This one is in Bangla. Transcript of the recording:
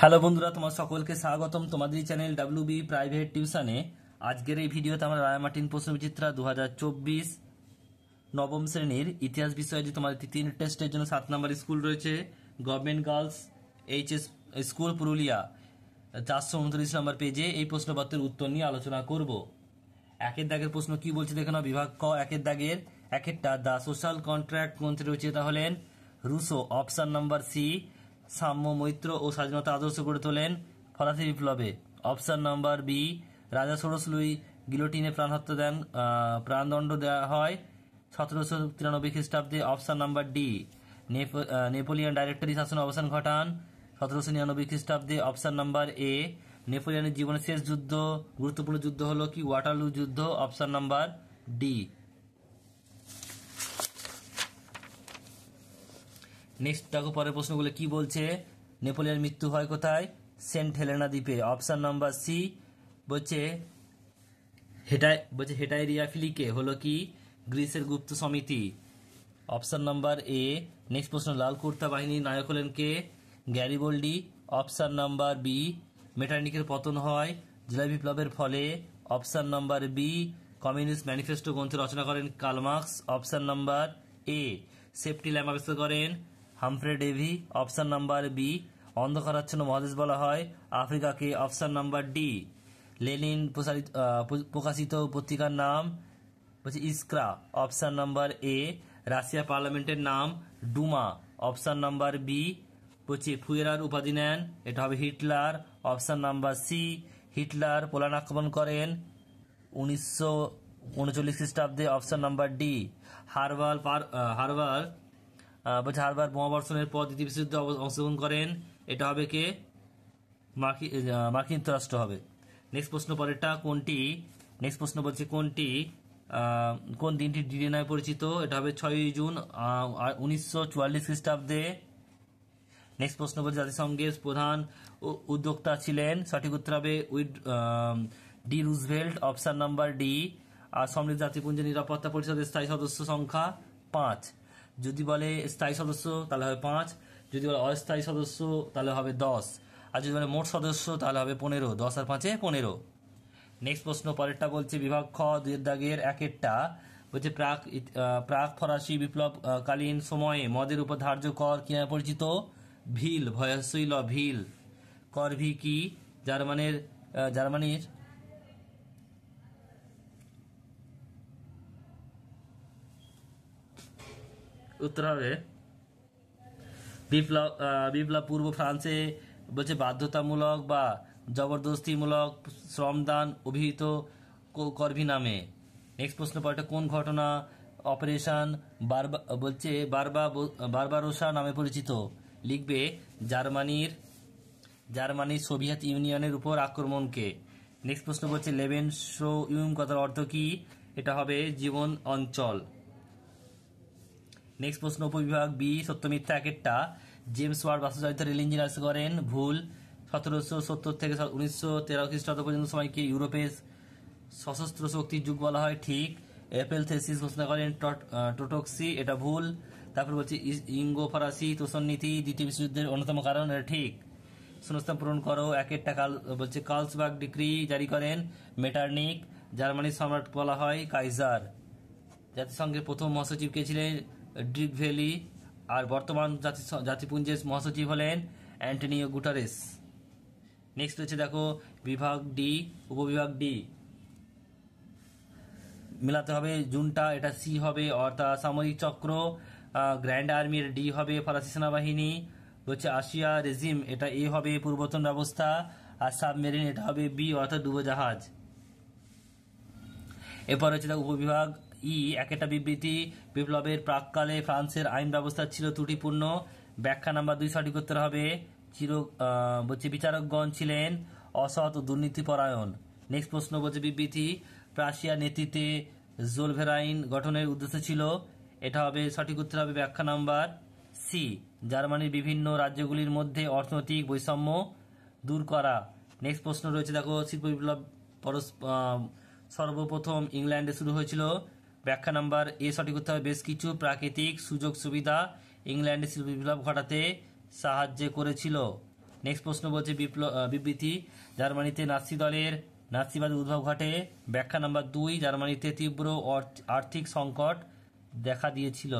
হ্যালো বন্ধুরা তোমার সকলকে স্বাগতম তোমাদের চ্যানেল ডাব্লিউ বি প্রাইভেট টিউশনে আজকের এই ভিডিওতে আমরা মার্টিন প্রশ্নবিচিত্রা দু নবম শ্রেণীর ইতিহাস বিষয়ে যে তোমাদের তিন টেস্টের জন্য সাত নম্বর স্কুল রয়েছে government girls S school Purulia চারশো উনত্রিশ নম্বর পেজে এই প্রশ্নপত্রের উত্তর নিয়ে আলোচনা করব একের দাগের প্রশ্ন কি বলছে দেখে নাও বিভাগ ক একের দাগের একেরটা দ্য সোশ্যাল কন্ট্রাক্ট মন্ত্রী তা হলেন রুশো অপশান নাম্বার সি সাম্য মৈত্র ও স্বাধীনতা আদর্শ গড়ে তোলেন ফরাসি বিপ্লবে অপশন নাম্বার বি রাজা ষোড়শ লুই গিলোটিনে প্রাণহত্য দেন প্রাণদণ্ড দেওয়া হয় সতেরোশো তিরানব্বই খ্রিস্টাব্দে option number D Napoleon directory শাসন অবসান ঘটান সতেরোশো নিরানব্বই খ্রিস্টাব্দে অপশান নাম্বার এ নেপোলিয়ানের জীবনের শেষ যুদ্ধ গুরুত্বপূর্ণ যুদ্ধ হলো কি ওয়াটারলু যুদ্ধ অপশান নাম্বার ডি নেক্সট দেখো পরের প্রশ্নগুলো কি বলছে নেপোলিয়ার মৃত্যু হয় কোথায় সেন্ট হেলেনা দ্বীপে অপশান নাম্বার সি বলছে হেটাই বলছে হেটাইরিয়াফিলিকে হলো কি গ্রিসের গুপ্ত সমিতি অপশান নাম্বার এ নেক্সট প্রশ্ন লাল কুর্তা বাহিনীর নায়ক হলেন কে গ্যারিবোল্ডি অপশান নাম্বার বি মেটানিকের পতন হয় জুলাই বিপ্লবের ফলে option number B communist manifesto গ্রন্থ রচনা করেন Karl Marx option number A safety lamp আবিষ্কার করেন Humphry Davy option number B অন্ধকারাচ্ছন্ন মহাদেশ বলা হয় আফ্রিকাকে অপশন নাম্বার ডি লেনিন প্রসারিত প্রকাশিত পত্রিকার নাম হচ্ছে Iskra option number A Russia পার্লামেন্টের নাম ডুমা অপশান নাম্বার বি হচ্ছে ফুয়েরার উপাধি নেন এটা হবে Hitler option number C Hitler Poland আক্রমণ করেন উনিশশো উনচল্লিশ খ্রিস্টাব্দে option number D harbour harbour বা হারবার বোমাবর্ষণের পর দ্বিতীয় বিশ্বযুদ্ধে অংশগ্রহণ করেন এটা হবে কে মার্কিন মার্কিন যুক্তরাষ্ট্র হবে নেক্সট প্রশ্ন পরেরটা কোনটি নেক্সট প্রশ্ন বলছে কোনটি কোন দিনটি ডিডি নামে পরিচিত এটা হবে ছয়ই জুন উনিশশো চুয়াল্লিশ খ্রিস্টাব্দে নেক্সট প্রশ্ন বলছে জাতিসংঘের প্রধান উদ্যোক্তা ছিলেন সঠিক উত্তর হবে উইড D Roosevelt option number D আর সমৃদ্ধ জাতিপুঞ্জের নিরাপত্তা পরিষদের স্থায়ী সদস্য সংখ্যা পাঁচ যদি বলে স্থায়ী সদস্য তাহলে হবে পাঁচ যদি বলে অস্থায়ী সদস্য তাহলে হবে দশ আর যদি বলে মোট সদস্য তাহলে হবে পনেরো দশ আর পাঁচে পনেরো নেক্সট প্রশ্ন পরেরটা বলছে বিভাগ খ দুয়ের দাগের একেরটা বলছে প্রাক প্রাক ফরাসি বিপ্লবকালীন সময়ে মদের উপর ধার্য কর কি নামে পরিচিত ভিল ভয়সইল ভিল ভি কি জার্মানির জার্মানির উত্তর হবে বিপ্লব বিপ্লব পূর্ব ফ্রান্সে বলছে বাধ্যতামূলক বা জবরদস্তিমূলক শ্রমদান অভিহিত করভি নামে নেক্সট প্রশ্ন পরটা কোন ঘটনা অপারেশন বারবা বলছে বারবা বারবারোসা নামে পরিচিত লিখবে জার্মানির জার্মানির সোভিয়েত ইউনিয়নের উপর আক্রমণকে নেক্সট প্রশ্ন বলছে লেভেন শো ইউম কথার অর্থ কি এটা হবে জীবন অঞ্চল নেক্সট প্রশ্ন উপবিভাগ বি সত্যমিথ্যা একেরটা জেমস ওয়ার বাস্তুচালিত রেল ইঞ্জিনিয়ার্স করেন ভুল সতেরোশো সত্তর থেকে উনিশশো তেরো খ্রিস্টাব্দ পর্যন্ত সময়কে ইউরোপের সশস্ত্র শক্তির যুগ বলা হয় ঠিক অ্যাপেল থেসিস ঘোষণা করেন টোটক্সি এটা ভুল তারপর বলছি ইঙ্গো ফরাসি তোষণ নীতি দ্বিতীয় বিশ্বযুদ্ধের অন্যতম কারণ এটা ঠিক শূন্যস্থান পূরণ করো একেরটা কাল বলছে কার্লসবার্গ ডিক্রি জারি করেন মেটার্নিক জার্মানির সম্রাট বলা হয় কাইজার জাতিসংঘের প্রথম মহাসচিব কে ছিলেন ড্রিক ভ্যালি আর বর্তমান জাতি জাতিপুঞ্জের মহাসচিব হলেন অ্যান্টনিও গুটারেস নেক্সট হচ্ছে দেখো বিভাগ ডি উপবিভাগ ডি মেলাতে হবে জুনটা এটা সি হবে অর্থাৎ সামরিক চক্র গ্র্যান্ড আর্মির ডি হবে ফরাসি সেনাবাহিনী হচ্ছে আসিয়া রেজিম এটা এ হবে পূর্বতন ব্যবস্থা আর সাবমেরিন এটা হবে বি অর্থাৎ ডুবোজাহাজ এরপর হচ্ছে উপবিভাগ ই একটা বিবৃতি বিপ্লবের প্রাককালে ফ্রান্সের আইন ব্যবস্থা ছিল ত্রুটিপূর্ণ ব্যাখ্যা নাম্বার দুই সঠিক উত্তর হবে চির বলছে বিচারকগণ ছিলেন অসৎ ও দুর্নীতিপরায়ণ নেক্সট প্রশ্ন বলছে বিবৃতি প্রাশিয়া নেতৃত্বে জোলভেরাইন গঠনের উদ্দেশ্য ছিল এটা হবে সঠিক উত্তর হবে ব্যাখ্যা নাম্বার সি জার্মানির বিভিন্ন রাজ্যগুলির মধ্যে অর্থনৈতিক বৈষম্য দূর করা নেক্সট প্রশ্ন রয়েছে দেখো শিল্প বিপ্লব সর্বপ্রথম ইংল্যান্ডে শুরু হয়েছিল ব্যাখ্যা নাম্বার এ সঠিক করতে হবে বেশ কিছু প্রাকৃতিক সুযোগ সুবিধা ইংল্যান্ডে শিল্প বিপ্লব ঘটাতে সাহায্য করেছিল নেক্সট প্রশ্ন বলছে বিবৃতি জার্মানিতে নাসি দলের নাসিবাদ উদ্ভব ঘটে ব্যাখ্যা নাম্বার দুই জার্মানিতে তীব্র আর্থিক সংকট দেখা দিয়েছিল